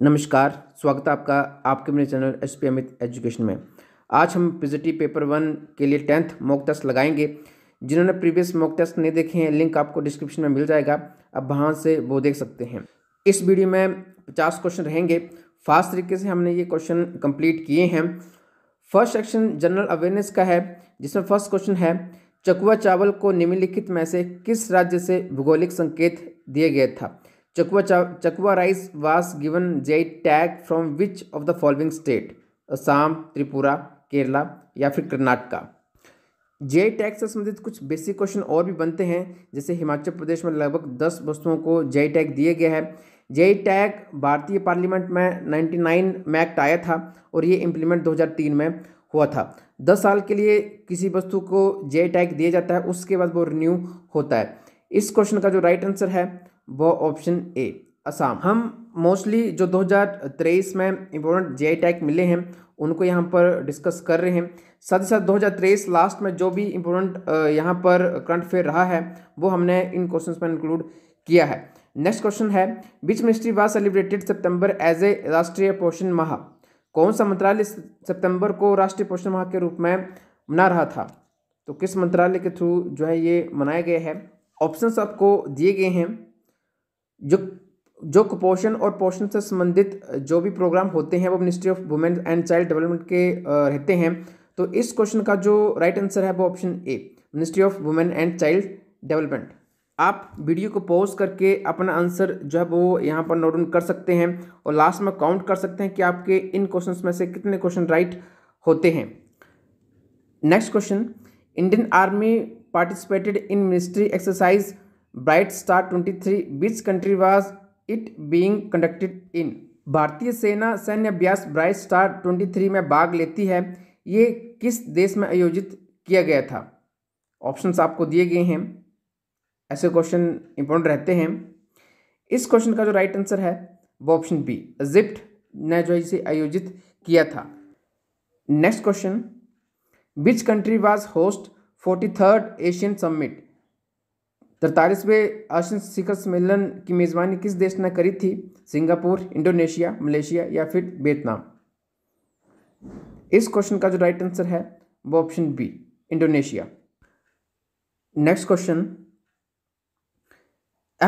नमस्कार स्वागत है आपका आपके मेरे channel S P Amit education में आज हम पीजीटी पेपर वन के लिए टेंथ मॉक टेस्ट लगाएंगे जिन्होंने प्रीवियस मॉक टेस्ट नहीं देखे हैं लिंक आपको डिस्क्रिप्शन में मिल जाएगा अब वहाँ से वो देख सकते हैं इस वीडियो में पचास क्वेश्चन रहेंगे फास्ट तरीके से हमने ये क्वेश्चन कम्प्लीट किए हैं फर्स्ट सेक्शन जनरल अवेयरनेस का है जिसमें फर्स्ट क्वेश्चन है चकुआ चावल को निम्नलिखित में से किस राज्य से भौगोलिक संकेत दिया गया था चा Chakwa rice was given JI tag from which of the following state Assam, Tripura Kerala या फिर कर्नाटका जे टैग से संबंधित कुछ बेसिक क्वेश्चन और भी बनते हैं जैसे हिमाचल प्रदेश में लगभग दस वस्तुओं को जे टैग दिया गया है जे टैग भारतीय पार्लियामेंट में 99 में एक्ट आया था और ये इम्प्लीमेंट 2003 में हुआ था दस साल के लिए किसी वस्तु को जे टैग दिया जाता है उसके बाद वो रिन्यू होता है इस क्वेश्चन का जो राइट आंसर है वो ऑप्शन ए असम हम मोस्टली जो 2023 में इम्पोर्टेंट जे टैग मिले हैं उनको यहाँ पर डिस्कस कर रहे हैं साथ ही साथ दो लास्ट में जो भी इम्पोर्टेंट यहाँ पर करंट अफेयर रहा है वो हमने इन क्वेश्चन में इंक्लूड किया है नेक्स्ट क्वेश्चन है which ministry was celebrated September as a Rashtriya Poshan माह कौन सा मंत्रालय सितंबर को राष्ट्रीय पोषण माह के रूप में मना रहा था तो किस मंत्रालय के थ्रू जो है ये मनाया गया है ऑप्शन आपको दिए गए हैं जो जो कुपोषण और पोषण से संबंधित जो भी प्रोग्राम होते हैं वो ministry of women and child development के रहते हैं तो इस क्वेश्चन का जो राइट आंसर है वो option A ministry of women and child development आप वीडियो को पॉज करके अपना आंसर जो है वो यहाँ पर नोट कर सकते हैं और लास्ट में काउंट कर सकते हैं कि आपके इन क्वेश्चंस में से कितने क्वेश्चन राइट होते हैं next question Indian army participated in ministry exercise bright star twenty three which country was it being conducted in भारतीय सेना सैन्य अभ्यास ब्राइट स्टार ट्वेंटी थ्री में भाग लेती है ये किस देश में आयोजित किया गया था ऑप्शंस आपको दिए गए हैं ऐसे क्वेश्चन इंपॉर्टेंट रहते हैं इस क्वेश्चन का जो राइट आंसर है वो ऑप्शन बी इजिप्ट ने जो इसे आयोजित किया था next question which country was host forty third Asian summit तरतालीसवें आशन शिखर सम्मेलन की मेज़बानी किस देश ने करी थी सिंगापुर इंडोनेशिया मलेशिया या फिर वियतनाम इस क्वेश्चन का जो राइट आंसर है वो option B Indonesia next question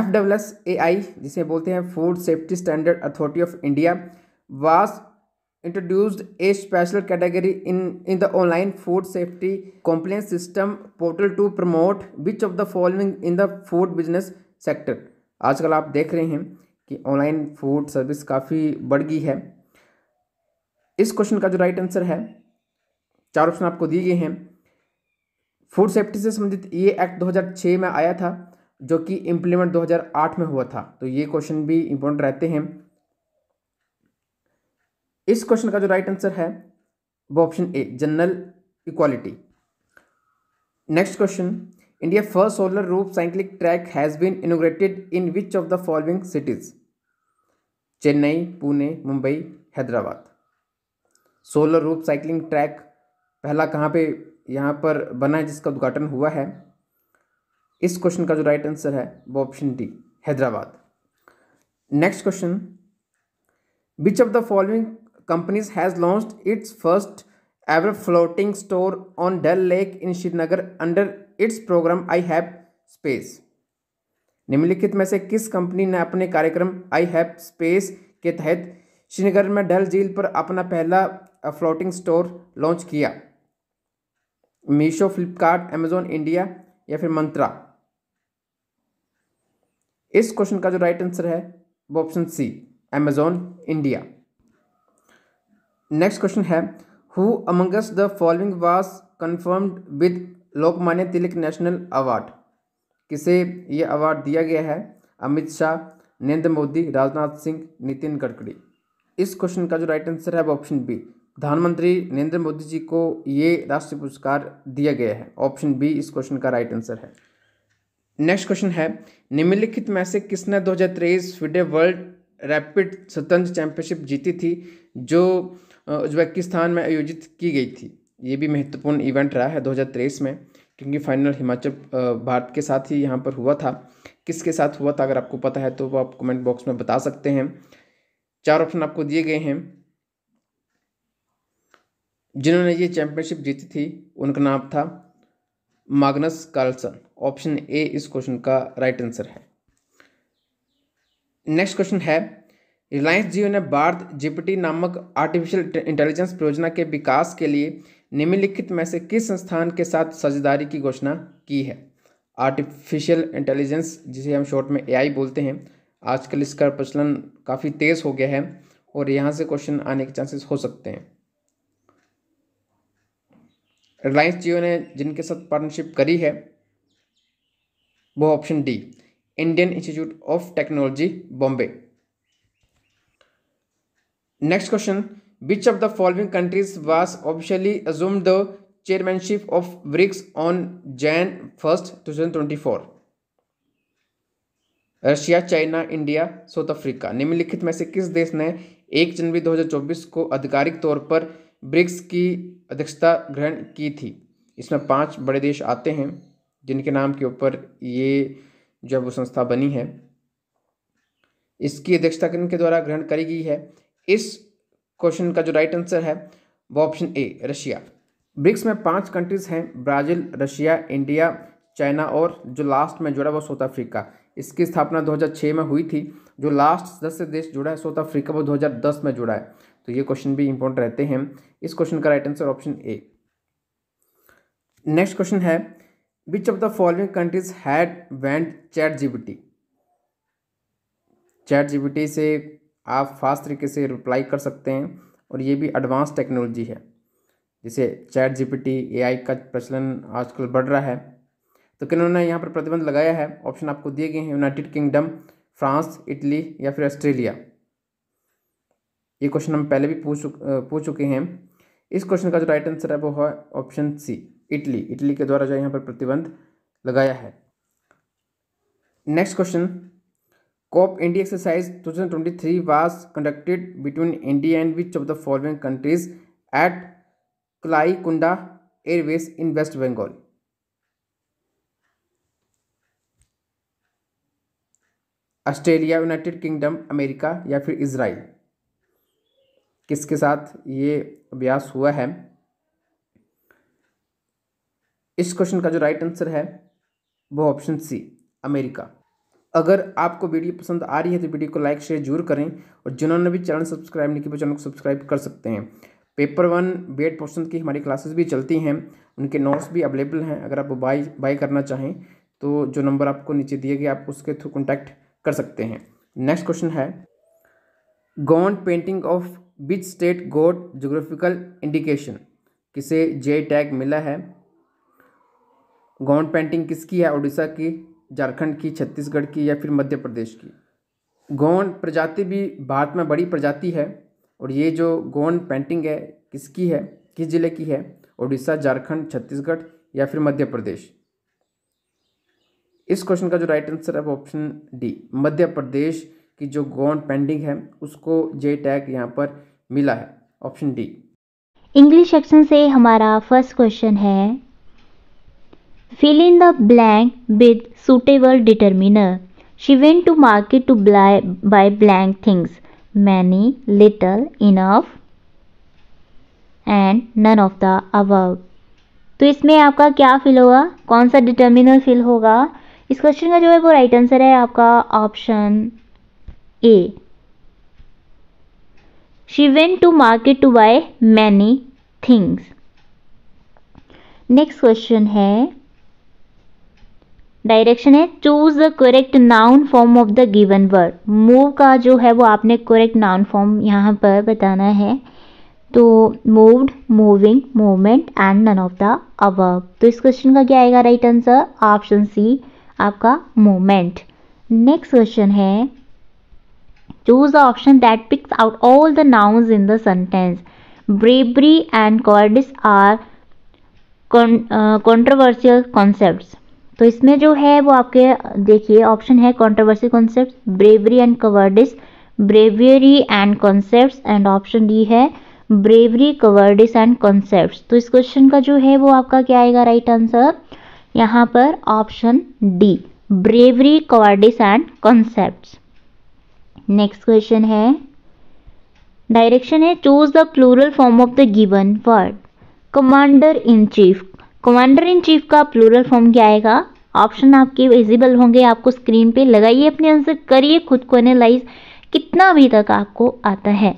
F W S A I जिसे बोलते हैं food safety standard authority of India was introduced a special category in, in the online food safety compliance system portal to promote which of the following in the food business sector आजकल आप देख रहे हैं कि online food service काफ़ी बढ़ गई है इस क्वेश्चन का जो राइट आंसर है चार ऑप्शन आपको दिए गए हैं फूड सेफ्टी से संबंधित ये एक्ट 2006 में आया था जो कि इम्प्लीमेंट 2008 में हुआ था तो ये क्वेश्चन भी इम्पोर्टेंट रहते हैं इस क्वेश्चन का जो राइट आंसर है वो option A general equality next question India first solar roof cycling track has been inaugurated in which of the following cities Chennai Pune Mumbai Hyderabad solar roof cycling track पहला कहाँ पे यहाँ पर बना है जिसका उद्घाटन हुआ है इस क्वेश्चन का जो राइट आंसर है वो option D Hyderabad next question which of the following companies has launched its first ever floating store on Dal Lake in Srinagar under its program I Have Space. निम्नलिखित में से किस कंपनी ने अपने कार्यक्रम आई हैव स्पेस के तहत श्रीनगर में डल झील पर अपना पहला फ्लोटिंग स्टोर लॉन्च किया मीशो फ्लिपकार्ट अमेजोन इंडिया या फिर मंत्रा इस क्वेश्चन का जो राइट आंसर है वो option C Amazon India next question है who amongst the following was conferred with Lokmanya Tilak national award किसे ये अवार्ड दिया गया है अमित शाह नरेंद्र मोदी राजनाथ सिंह नितिन गडकरी इस क्वेश्चन का जो राइट आंसर है वो ऑप्शन बी प्रधानमंत्री नरेंद्र मोदी जी को ये राष्ट्रीय पुरस्कार दिया गया है ऑप्शन बी इस क्वेश्चन का राइट आंसर है नेक्स्ट क्वेश्चन है निम्नलिखित में से किसने दो हज़ार तेईस फिडे वर्ल्ड रैपिड शतरंज चैंपियनशिप जीती थी जो उज्बेकिस्तान में आयोजित की गई थी ये भी महत्वपूर्ण इवेंट रहा है दो में क्योंकि फाइनल हिमाचल भारत के साथ ही यहाँ पर हुआ था किसके साथ हुआ था अगर आपको पता है तो वो आप कमेंट बॉक्स में बता सकते हैं चार ऑप्शन आपको दिए गए हैं जिन्होंने ये चैंपियनशिप जीती थी उनका नाम था मागनस कार्लसन ऑप्शन ए इस क्वेश्चन का राइट आंसर है नेक्स्ट क्वेश्चन है रिलायंस जियो ने भारत जीपीटी नामक आर्टिफिशियल इंटेलिजेंस परियोजना के विकास के लिए निम्नलिखित में से किस संस्थान के साथ साझेदारी की घोषणा की है आर्टिफिशियल इंटेलिजेंस जिसे हम शॉर्ट में एआई बोलते हैं आजकल इसका प्रचलन काफ़ी तेज़ हो गया है और यहाँ से क्वेश्चन आने के चांसेस हो सकते हैं रिलायंस जियो ने जिनके साथ पार्टनरशिप करी है वो option D Indian institute of technology Bombay next question which of the following countries was chairmanship of BRICS on Jan BRICS on Jan 1st 2024 Russia China India South Africa निम्नलिखित में से किस देश ने 1 जनवरी 2024 को आधिकारिक तौर पर ब्रिक्स की अध्यक्षता ग्रहण की थी इसमें पांच बड़े देश आते हैं जिनके नाम के ऊपर ये जो वो संस्था बनी है इसकी अध्यक्षता किन के द्वारा ग्रहण करी गई है इस क्वेश्चन का जो राइट आंसर है वो ऑप्शन ए रशिया ब्रिक्स में पांच कंट्रीज हैं ब्राज़ील रशिया इंडिया चाइना और जो लास्ट में जुड़ा वो साउथ अफ्रीका इसकी स्थापना 2006 में हुई थी जो लास्ट दस से देश जुड़ा है साउथ अफ्रीका वो 2010 में जुड़ा है तो ये क्वेश्चन भी इंपॉर्टेंट रहते हैं इस क्वेश्चन का right answer option A next question है which of the following countries had banned ChatGPT ChatGPT से आप फास्ट तरीके से रिप्लाई कर सकते हैं और ये भी एडवांस टेक्नोलॉजी है जैसे चैट जीपीटी एआई का प्रचलन आजकल बढ़ रहा है तो किन उन्होंने यहाँ पर प्रतिबंध लगाया है ऑप्शन आपको दिए गए हैं यूनाइटेड किंगडम फ्रांस इटली या फिर ऑस्ट्रेलिया ये क्वेश्चन हम पहले भी पूछ पूछ चुके हैं इस क्वेश्चन का जो राइट आंसर है वो है ऑप्शन सी इटली इटली के द्वारा जो यहाँ पर प्रतिबंध लगाया है next question COP India exercise 2023 was conducted between India and which of the following countries at Kalaikunda Airways in West Bengal? Australia United Kingdom America या फिर इसराइल किसके साथ ये अभ्यास हुआ है इस क्वेश्चन का जो राइट आंसर है वो ऑप्शन सी अमेरिका अगर आपको वीडियो पसंद आ रही है तो वीडियो को लाइक शेयर जरूर करें और जिन्होंने भी चैनल सब्सक्राइब नहीं किया चैनल को सब्सक्राइब कर सकते हैं paper one B Ed portion की हमारी क्लासेस भी चलती हैं उनके नोट्स भी अवेलेबल हैं अगर आप बाई बाई करना चाहें तो जो नंबर आपको नीचे दिए गए आप उसके थ्रू कॉन्टैक्ट कर सकते हैं नेक्स्ट क्वेश्चन है Gond painting of which state got geographical indication किसे जे टैग मिला है गौंड पेंटिंग किसकी है उड़ीसा की झारखंड की छत्तीसगढ़ की या फिर मध्य प्रदेश की गौंड प्रजाति भी भारत में बड़ी प्रजाति है और ये जो गौंड पेंटिंग है किसकी है किस ज़िले की है उड़ीसा झारखंड छत्तीसगढ़ या फिर मध्य प्रदेश इस क्वेश्चन का जो राइट आंसर है वो ऑप्शन डी मध्य प्रदेश की जो गौंड पेंटिंग है उसको जे टैग यहाँ पर मिला है ऑप्शन डी इंग्लिश सेक्शन से हमारा फर्स्ट क्वेश्चन है Fill in the blank with suitable determiner. She went to market to buy, buy blank things. Many, little, enough and none of the अब तो इसमें आपका क्या फिल होगा कौन सा डिटर्मिनर फिल होगा इस क्वेश्चन का जो है वो राइट आंसर है आपका option A she went to market to buy many things next question है डायरेक्शन है choose the correct noun form of the given word move का जो है वो आपने करेक्ट नाउन फॉर्म यहाँ पर बताना है तो moved moving movement and none of the adverb तो इस क्वेश्चन का क्या आएगा राइट आंसर ऑप्शन सी आपका मूवमेंट नेक्स्ट क्वेश्चन है choose the option that picks out all the nouns in the sentence bravery and cowardice are controversial concept तो इसमें जो है वो आपके देखिए ऑप्शन है controversy concept bravery and cowardice bravery and concept and option D है ब्रेवरी कवर्डिस एंड कॉन्सेप्ट तो इस क्वेश्चन का जो है वो आपका क्या आएगा राइट आंसर यहाँ पर option D bravery cowardice and concept next question है डायरेक्शन है choose the plural form of the given word commander in chief commander in chief का प्लूरल फॉर्म क्या आएगा ऑप्शन आपके विजिबल होंगे आपको स्क्रीन पे लगाइए अपने आंसर करिए खुद को एनालाइज कितना अभी तक आपको आता है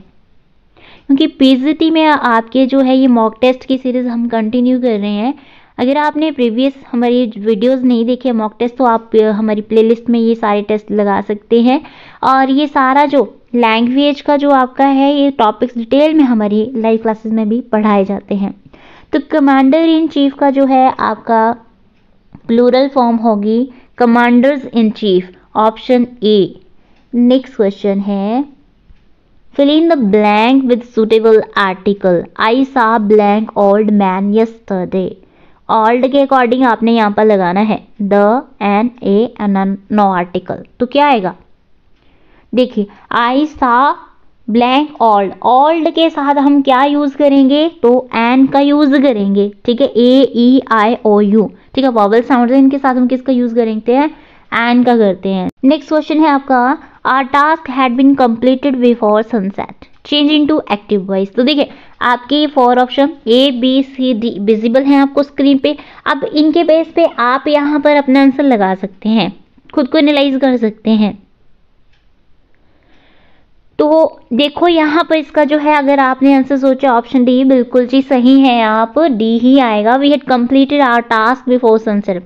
क्योंकि पीजीटी में आपके जो है ये मॉक टेस्ट की सीरीज़ हम कंटिन्यू कर रहे हैं अगर आपने प्रीवियस हमारी वीडियोस नहीं देखे मॉक टेस्ट तो आप हमारी प्लेलिस्ट में ये सारे टेस्ट लगा सकते हैं और ये सारा जो लैंग्वेज का जो आपका है ये टॉपिक्स डिटेल में हमारी लाइव क्लासेस में भी पढ़ाए जाते हैं तो कमांडर इन चीफ का जो है आपका प्लूरल फॉर्म होगी commanders in chief option A next question है fill in the blank with suitable article I saw blank old man yesterday old के अकॉर्डिंग आपने यहाँ पर लगाना है the an a an no article तो क्या आएगा देखिए आई सा ब्लैंक ऑल्ड ऑल्ड के साथ हम क्या यूज करेंगे तो एन का यूज करेंगे ठीक है ए ई आई ओ यू ठीक है वॉवल साउंड इनके साथ हम किसका यूज करेंगे हैं एन का करते हैं नेक्स्ट क्वेश्चन है आपका our task had been completed before sunset change into active voice तो देखिए आपके four option A B C D visible हैं आपको स्क्रीन पे अब इनके बेस पे आप यहाँ पर अपना आंसर लगा सकते हैं खुद को एनालाइज कर सकते हैं तो देखो यहाँ पर इसका जो है अगर आपने आंसर सोचा ऑप्शन डी बिल्कुल जी सही है आप डी ही आएगा we had completed our task before sunset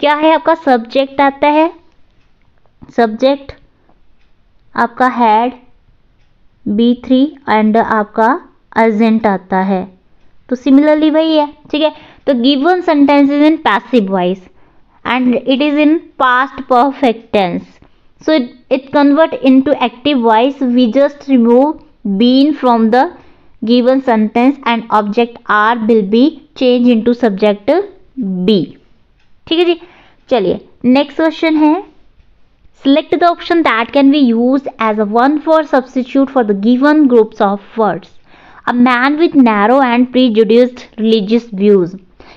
क्या है आपका सब्जेक्ट आता है सब्जेक्ट आपका हैड बी थ्री एंड आपका अर्जेंट आता है तो सिमिलरली वही है ठीक है तो given sentence is in passive voice and it is in past perfect tense so it, it convert into active voice we just remove been from the given sentence and object are will be change into subject be ठीक है जी चलिए next question है select the option that can be used as a one for substitute for the given groups of words a man with narrow and prejudiced religious views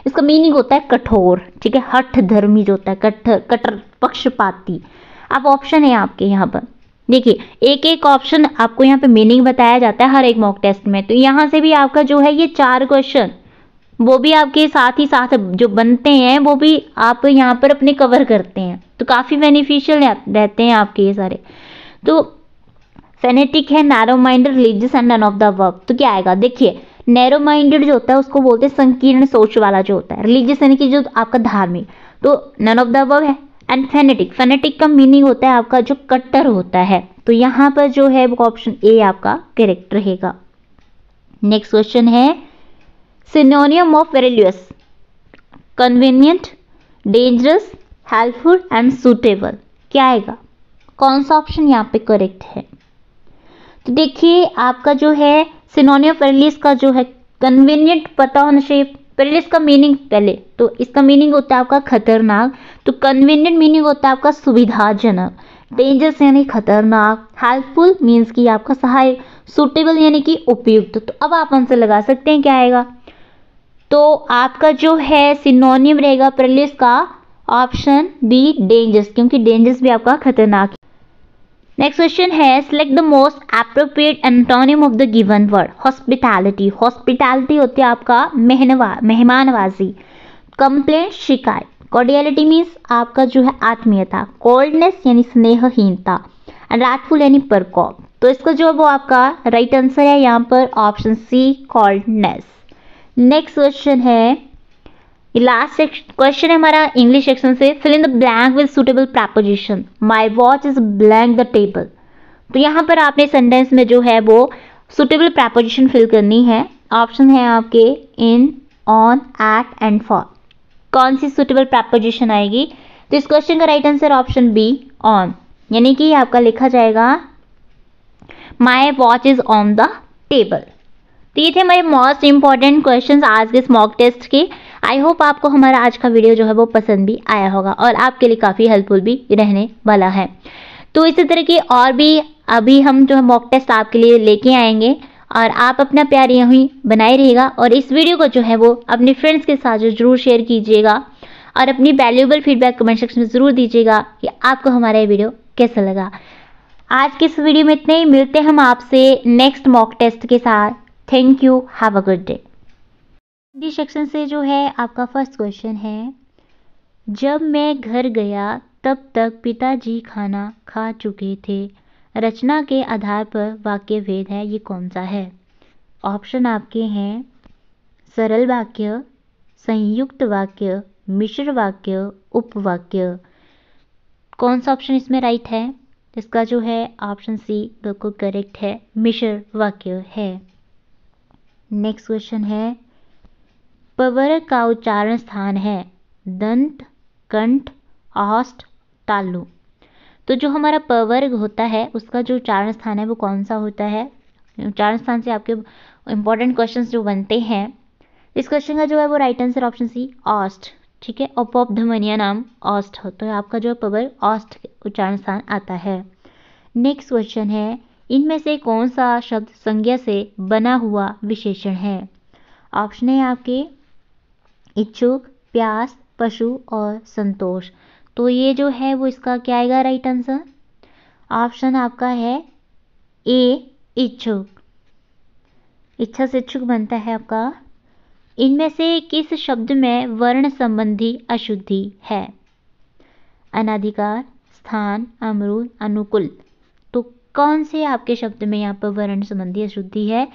इसका meaning होता है कठोर ठीक है हठ धर्मी जो होता है कठर कटर पक्षपाती अब ऑप्शन है आपके यहाँ पर देखिए एक एक ऑप्शन आपको यहाँ पे मीनिंग बताया जाता है हर एक मॉक टेस्ट में तो यहाँ से भी आपका जो है ये चार क्वेश्चन वो भी आपके साथ ही साथ जो बनते हैं वो भी आप यहाँ पर अपने कवर करते हैं तो काफ़ी बेनिफिशियल रहते हैं आपके ये सारे तो फेनेटिक है narrow minded religious and none of the work तो क्या आएगा देखिए नैरो माइंडेड जो होता है उसको बोलते हैं संकीर्ण सोच वाला जो होता है रिलीजियस यानी कि जो आपका धार्मिक तो नन ऑफ द वर्ब है एंड फेनेटिक फेनेटिक का मीनिंग होता है आपका जो कट्टर होता है तो यहां पर जो है ऑप्शन ए आपका करेक्ट रहेगा नेक्स्ट क्वेश्चन है synonym of perilous convenient dangerous helpful and suitable क्या आएगा कौन सा ऑप्शन यहाँ पे करेक्ट है तो देखिए आपका जो है सिनोनियम ऑफ वेरेल्यूस का जो है कन्वीनियंट पता होना चाहिए पहले इसका मीनिंग पहले तो इसका मीनिंग होता है आपका खतरनाक तो कन्वीनियंट मीनिंग होता है आपका सुविधाजनक डेंजरस यानी खतरनाक हेल्पफुल मीन्स कि आपका सहायक सूटेबल यानी कि उपयुक्त तो अब आप आंसर लगा सकते हैं क्या आएगा तो आपका जो है सिनोनियम रहेगा प्रलिस का ऑप्शन बी डेंजरस क्योंकि डेंजरस भी आपका खतरनाक है नेक्स्ट क्वेश्चन है select the most appropriate antonym of the given word hospitality hospitality होती है आपका मेहनवा मेहमानवाजी कंप्लेंट शिकायत कॉर्डियलिटी मीन्स आपका जो है आत्मीयता कोल्डनेस यानी स्नेहहीनता एंड रातफुल यानी परकॉप तो इसका जो वो आपका राइट right आंसर है यहाँ पर option C coldness next question है लास्ट क्वेश्चन है हमारा इंग्लिश सेक्शन से fill in the blank with suitable preposition my watch is blank the table तो यहाँ पर आपने सेंटेंस में जो है वो सुटेबल प्रपोजिशन फिल करनी है ऑप्शन है आपके in on at and for कौन सी सुटेबल प्रपोजिशन आएगी तो इस क्वेश्चन का right answer option B on यानी कि आपका लिखा जाएगा my watch is on the table तो ये थे हमारे मोस्ट इंपॉर्टेंट क्वेश्चंस आज के इस मॉक टेस्ट के आई होप आपको हमारा आज का वीडियो जो है वो पसंद भी आया होगा और आपके लिए काफ़ी हेल्पफुल भी रहने वाला है तो इसी तरह की और भी अभी हम जो है मॉक टेस्ट आपके लिए लेके आएंगे और आप अपना प्यार यहाँ ही बनाए रहिएगा और इस वीडियो को जो है वो अपने फ्रेंड्स के साथ जो जरूर शेयर कीजिएगा और अपनी वैल्यूबल फीडबैक कमेंट सेक्शन में ज़रूर दीजिएगा कि आपको हमारा ये वीडियो कैसा लगा आज के इस वीडियो में इतने ही मिलते हैं हम आपसे नेक्स्ट मॉक टेस्ट के साथ thank you have a good day D section से जो है आपका फर्स्ट क्वेश्चन है जब मैं घर गया तब तक पिताजी खाना खा चुके थे रचना के आधार पर वाक्य भेद है ये कौन सा है ऑप्शन आपके हैं सरल वाक्य संयुक्त वाक्य मिश्र वाक्य उपवाक्य कौन सा ऑप्शन इसमें राइट है इसका जो है ऑप्शन सी बिल्कुल करेक्ट है मिश्र वाक्य है नेक्स्ट क्वेश्चन है पवर का उच्चारण स्थान है दंत कंठ आस्ट तालु तो जो हमारा पवर्ग होता है उसका जो उच्चारण स्थान है वो कौन सा होता है उच्चारण स्थान से आपके इंपॉर्टेंट क्वेश्चन जो बनते हैं इस क्वेश्चन का जो है वो राइट आंसर ऑप्शन सी ऑस्ट ठीक है ओपोपधमनिया नाम ऑस्ट हो तो आपका जो पवर ऑस्ट उच्चारण स्थान आता है नेक्स्ट क्वेश्चन है इनमें से कौन सा शब्द संज्ञा से बना हुआ विशेषण है ऑप्शन है आपके इच्छुक प्यास पशु और संतोष तो ये जो है वो इसका क्या आएगा राइट आंसर ऑप्शन आपका है ए इच्छुक इच्छा से इच्छुक बनता है आपका इनमें से किस शब्द में वर्ण संबंधी अशुद्धि है अनाधिकार स्थान अमरूद अनुकूल तो कौन से आपके शब्द में यहाँ पर वर्ण संबंधी अशुद्धि है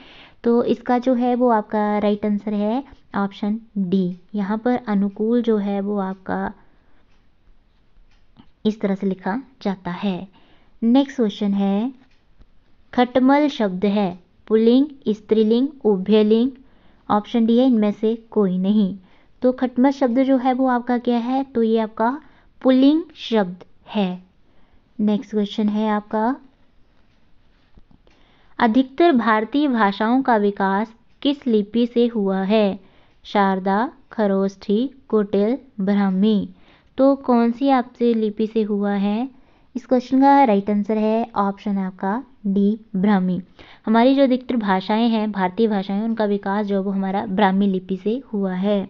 तो इसका जो है वो आपका राइट आंसर है ऑप्शन डी यहाँ पर अनुकूल जो है वो आपका इस तरह से लिखा जाता है नेक्स्ट क्वेश्चन है खटमल शब्द है पुलिंग स्त्रीलिंग उभयलिंग ऑप्शन डी है इनमें से कोई नहीं तो खटमल शब्द जो है वो आपका क्या है तो ये आपका पुलिंग शब्द है नेक्स्ट क्वेश्चन है आपका अधिकतर भारतीय भाषाओं का विकास किस लिपि से हुआ है शारदा खरोष्ठी कुटिल ब्राह्मी तो कौन सी आपसे लिपि से हुआ है इस क्वेश्चन का राइट आंसर है ऑप्शन आपका डी ब्राह्मी हमारी जो अधिकतर भाषाएं हैं भारतीय भाषाएं उनका विकास जो वो हमारा ब्राह्मी लिपि से हुआ है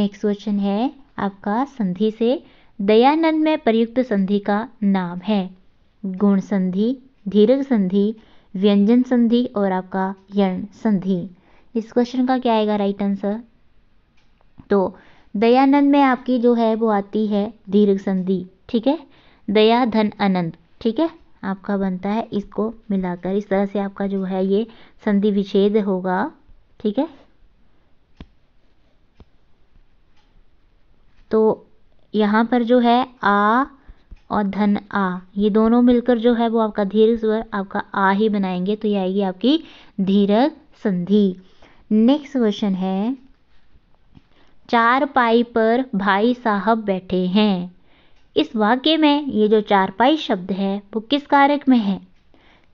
नेक्स्ट क्वेश्चन है आपका संधि से दयानंद में प्रयुक्त संधि का नाम है गुण संधि धीरग संधि व्यंजन संधि और आपका यण संधि इस क्वेश्चन का क्या आएगा राइट आंसर तो दयानंद में आपकी जो है वो आती है दीर्घ संधि ठीक है दया धन आनंद ठीक है आपका बनता है इसको मिलाकर इस तरह से आपका जो है ये संधि विच्छेद होगा ठीक है तो यहां पर जो है आ और धन आ ये दोनों मिलकर जो है वो आपका धीरे स्वर आपका आ ही बनाएंगे तो ये आएगी आपकी धीरज संधि नेक्स्ट क्वेश्चन है चार पाई पर भाई साहब बैठे हैं इस वाक्य में ये जो चार पाई शब्द है वो किस कारक में है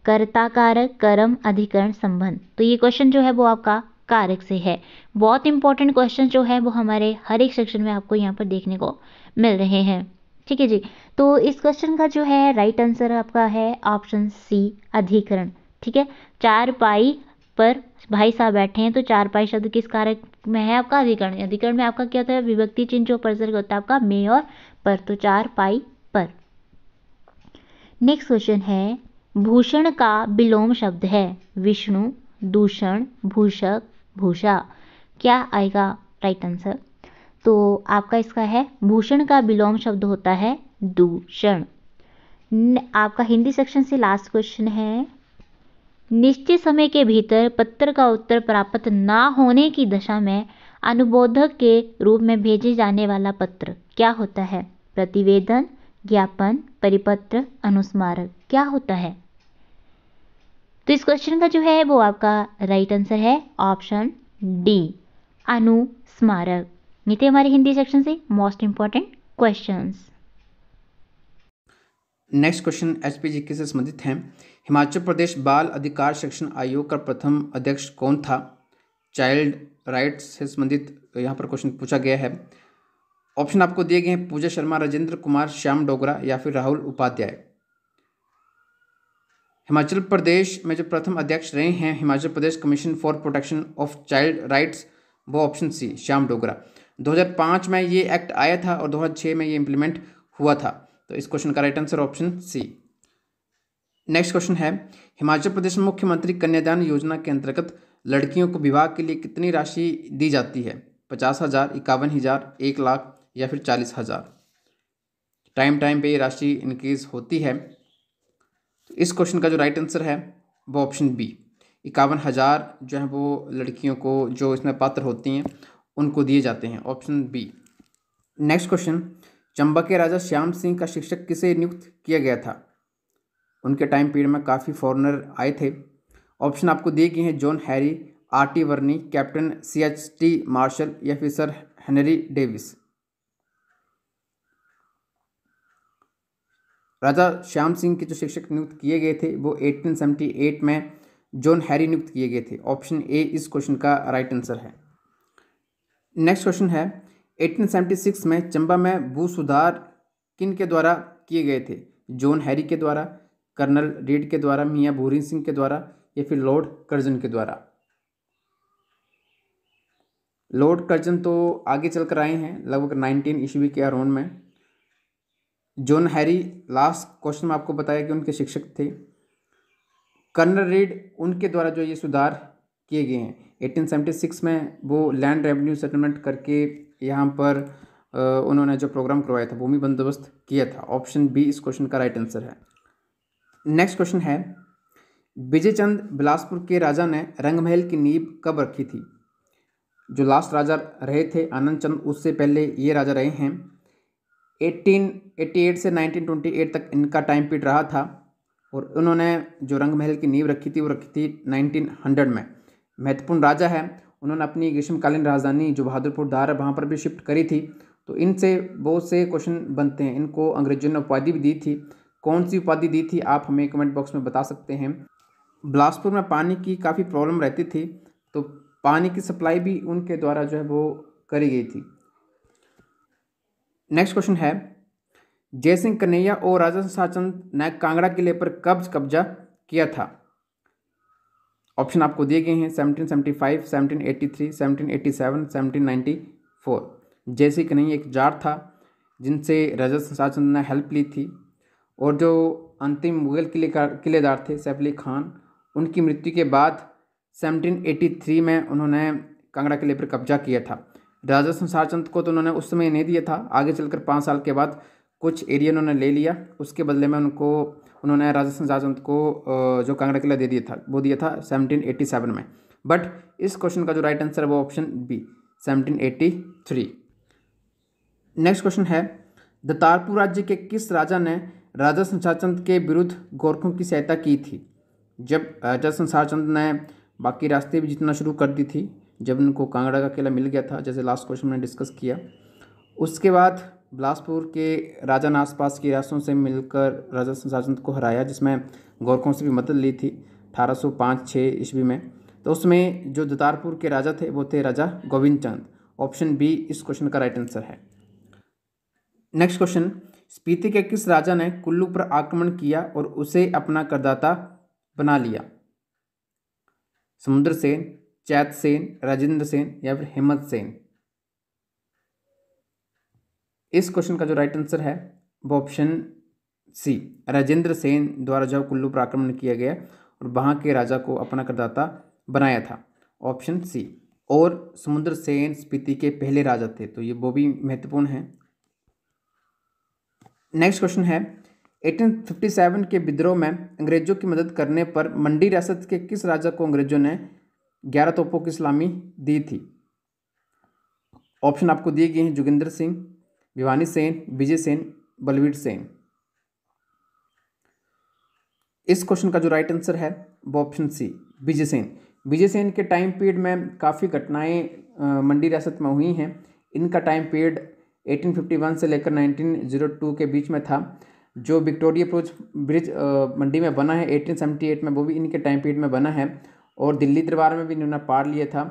कर्ता कारक कर्म अधिकरण संबंध तो ये क्वेश्चन जो है वो आपका कारक से है बहुत इंपॉर्टेंट क्वेश्चन जो है वो हमारे हर एक सेक्शन में आपको यहाँ पर देखने को मिल रहे हैं ठीक है जी तो इस क्वेश्चन का जो है राइट आंसर आपका है ऑप्शन सी अधिकरण ठीक है चार पाई पर भाई साहब बैठे हैं तो चार पाई शब्द किस कारक में है आपका अधिकरण अधिकरण में आपका क्या होता है विभक्ति चिन्ह जो परिसर होता है आपका मे और पर तो चार पाई पर नेक्स्ट क्वेश्चन है भूषण का विलोम शब्द है विष्णु दूषण भूषक भूषा क्या आएगा राइट आंसर तो आपका इसका है भूषण का विलोम शब्द होता है दूषण आपका हिंदी सेक्शन से लास्ट क्वेश्चन है निश्चित समय के भीतर पत्र का उत्तर प्राप्त ना होने की दशा में अनुबोधक के रूप में भेजे जाने वाला पत्र क्या होता है प्रतिवेदन ज्ञापन परिपत्र अनुस्मारक क्या होता है तो इस क्वेश्चन का जो है वो आपका राइट आंसर है ऑप्शन डी अनुस्मारक ये हमारे हिंदी सेक्शन से most important question next question H P G K से संबंधित है हिमाचल प्रदेश बाल अधिकार शिक्षण आयोग का प्रथम अध्यक्ष कौन था चाइल्ड राइट से संबंधित यहाँ पर क्वेश्चन पूछा गया है ऑप्शन आपको दिए गए हैं पूजा शर्मा राजेंद्र कुमार श्याम डोगरा या फिर राहुल उपाध्याय हिमाचल प्रदेश में जो प्रथम अध्यक्ष रहे हैं Himachal Pradesh commission for protection of child rights वो ऑप्शन सी श्याम डोगरा 2005 में ये एक्ट आया था और 2006 में ये इम्प्लीमेंट हुआ था तो इस क्वेश्चन का right answer option C next question है हिमाचल प्रदेश में मुख्यमंत्री कन्यादान योजना के अंतर्गत लड़कियों को विवाह के लिए कितनी राशि दी जाती है पचास हज़ार इक्यावन हज़ार एक लाख या फिर चालीस हज़ार टाइम टाइम पे ये राशि इनक्रीज होती है तो इस क्वेश्चन का जो राइट आंसर है वो ऑप्शन बी इक्यावन हज़ार जो है वो लड़कियों को जो इसमें पात्र होती हैं उनको दिए जाते हैं option B next question Chamba के राजा श्याम सिंह का शिक्षक किसे नियुक्त किया गया था उनके टाइम पीरियड में काफ़ी फॉरनर आए थे ऑप्शन आपको दिए गए हैं John Harry R T Verney captain C H T Marshall या फिर सर हेनरी डेविस राजा श्याम सिंह के जो शिक्षक नियुक्त किए गए थे वो 1878 में जॉन हैरी नियुक्त किए गए थे ऑप्शन ए इस क्वेश्चन का राइट आंसर है नेक्स्ट क्वेश्चन है 1876 में चंबा में भू सुधार किन के द्वारा किए गए थे जॉन हैरी के द्वारा कर्नल रीड के द्वारा मियाँ भूरी सिंह के द्वारा या फिर लॉर्ड कर्जन के द्वारा लॉर्ड कर्जन तो आगे चल कर आए हैं लगभग नाइनटीन ईस्वी के अराउंड में जॉन हैरी लास्ट क्वेश्चन में आपको बताया कि उनके शिक्षक थे कर्नल रीड उनके द्वारा जो ये सुधार किए गए हैं 1876 में वो लैंड रेवेन्यू सेटलमेंट करके यहाँ पर उन्होंने जो प्रोग्राम करवाया था भूमि बंदोबस्त किया था ऑप्शन बी इस क्वेश्चन का राइट आंसर है नेक्स्ट क्वेश्चन है विजय चंद बिलासपुर के राजा ने रंगमहल की नींव कब रखी थी जो लास्ट राजा रहे थे आनंद चंद उससे पहले ये राजा रहे हैं 1888 से 1928 तक इनका टाइम पीरियड रहा था और उन्होंने जो रंगमहल की नींव रखी थी वो रखी थी 1900 में महत्वपूर्ण राजा है उन्होंने अपनी ग्रीष्मकालीन राजधानी जो बहादुरपुर दार है वहाँ पर भी शिफ्ट करी थी तो इनसे बहुत से क्वेश्चन बनते हैं इनको अंग्रेजों ने उपाधि भी दी थी कौन सी उपाधि दी थी आप हमें कमेंट बॉक्स में बता सकते हैं बिलासपुर में पानी की काफ़ी प्रॉब्लम रहती थी तो पानी की सप्लाई भी उनके द्वारा जो है वो करी गई थी नेक्स्ट क्वेश्चन है जयसिंह कन्हैया और राजा शाहचंद ने कांगड़ा किले पर कब्ज कब्जा किया था ऑप्शन आपको दिए गए हैं seventeen seventy five seventeen eighty three seventeen eighty seven seventeen ninety four जैसे कि नहीं एक जार था जिनसे राजा चंद ने हेल्प ली थी और जो अंतिम मुगल किले किलेदार थे सैफ अली खान उनकी मृत्यु के बाद 1783 में उन्होंने कांगड़ा किले पर कब्जा किया था राजा संसारचंद को तो उन्होंने उस समय नहीं दिया था आगे चलकर पाँच साल के बाद कुछ एरिया उन्होंने ले लिया उसके बदले में उनको उन्होंने राजस्थान राजवंत को जो कांगड़ा किला दे दिया था वो दिया था 1787 में बट इस क्वेश्चन का जो राइट आंसर है वो ऑप्शन बी 1783 नेक्स्ट क्वेश्चन है दतारपुर राज्य के किस राजा ने राजा चंद के विरुद्ध गोरखों की सहायता की थी जब राजा चंद ने बाकी रास्ते भी जीतना शुरू कर दी थी जब उनको कांगड़ा का किला मिल गया था जैसे लास्ट क्वेश्चन मैंने डिस्कस किया उसके बाद बिलासपुर के राजा ने आसपास की रियासतों से मिलकर राजा शासन को हराया जिसमें गौरखों से भी मदद ली थी अठारह सौ पाँच छः ईस्वी में तो उसमें जो जतारपुर के राजा थे वो थे राजा गोविंद चंद ऑप्शन बी इस क्वेश्चन का राइट आंसर है नेक्स्ट क्वेश्चन स्पीति के किस राजा ने कुल्लू पर आक्रमण किया और उसे अपना करदाता बना लिया समुद्र सेन चैत सेन राजेंद्र सेन या फिर हेमंत सेन इस क्वेश्चन का जो राइट आंसर है वो ऑप्शन सी राजेंद्र सेन द्वारा जब कुल्लू पर आक्रमण किया गया और वहाँ के राजा को अपना करदाता बनाया था ऑप्शन सी और समुद्र सेन स्पीति के पहले राजा थे तो ये वो भी महत्वपूर्ण है नेक्स्ट क्वेश्चन है 1857 के विद्रोह में अंग्रेजों की मदद करने पर मंडी रियासत के किस राजा को अंग्रेजों ने ग्यारह तोपों की सलामी दी थी ऑप्शन आपको दिए गए हैं जोगिंदर सिंह भिवानी सेन विजय सेन बलवीर सेन इस क्वेश्चन का जो राइट आंसर है वो ऑप्शन सी विजय सेन विजय सेन के टाइम पीरियड में काफ़ी घटनाएं मंडी रियासत में हुई हैं इनका टाइम पीरियड 1851 से लेकर 1902 के बीच में था जो विक्टोरिया अप्रोच ब्रिज मंडी में बना है 1878 में वो भी इनके टाइम पीरियड में बना है और दिल्ली दरबार में भी इन्होंने पार लिया था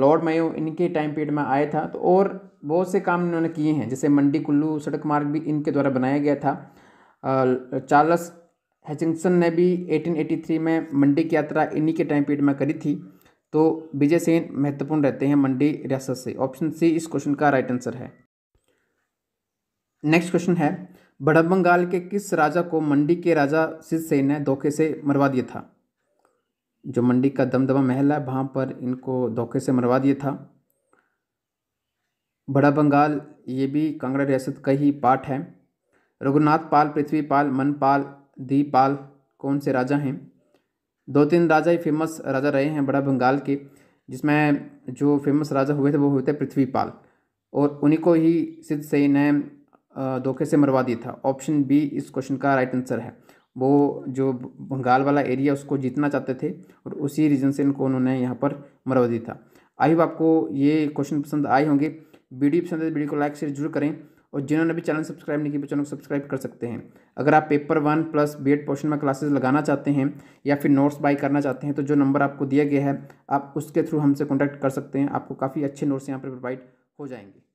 लॉर्ड मायो इनके टाइम पीरियड में आया था तो और बहुत से काम इन्होंने किए हैं जैसे मंडी कुल्लू सड़क मार्ग भी इनके द्वारा बनाया गया था चार्ल्स हैचिंगसन ने भी 1883 में मंडी की यात्रा इन्हीं के टाइम पीरियड में करी थी तो विजय सेन महत्वपूर्ण रहते हैं मंडी रियासत से ऑप्शन सी इस क्वेश्चन का राइट आंसर है नेक्स्ट क्वेश्चन है बड़ा बंगाल के किस राजा को मंडी के राजा सिद्ध सेन ने धोखे से मरवा दिया था जो मंडी का दमदमा महल है वहाँ पर इनको धोखे से मरवा दिया था बड़ा बंगाल ये भी कांगड़ा रियासत का ही पार्ट है रघुनाथ पाल पृथ्वी पाल मनपाल दीपाल कौन से राजा हैं दो तीन राजा ही फेमस राजा रहे हैं बड़ा बंगाल के जिसमें जो फेमस राजा हुए थे वो हुए थे पृथ्वी पाल और उन्हीं को ही सिद्ध सई ने धोखे से मरवा दिया था ऑप्शन बी इस क्वेश्चन का राइट आंसर है वो जो बंगाल वाला एरिया उसको जीतना चाहते थे और उसी रीज़न से इनको उन्होंने यहाँ पर मरवा दिया था आई होप आपको ये क्वेश्चन पसंद आए होंगे वीडियो पसंद है तो वीडियो को लाइक शेयर जरूर करें और जिन्होंने भी चैनल सब्सक्राइब नहीं किया चैनल को सब्सक्राइब कर सकते हैं अगर आप paper one plus B Ed में क्लासेस लगाना चाहते हैं या फिर नोट्स बाई करना चाहते हैं तो जो नंबर आपको दिया गया है आप उसके थ्रू हमसे कॉन्टैक्ट कर सकते हैं आपको काफ़ी अच्छे नोट्स यहाँ पर प्रोवाइड हो जाएंगे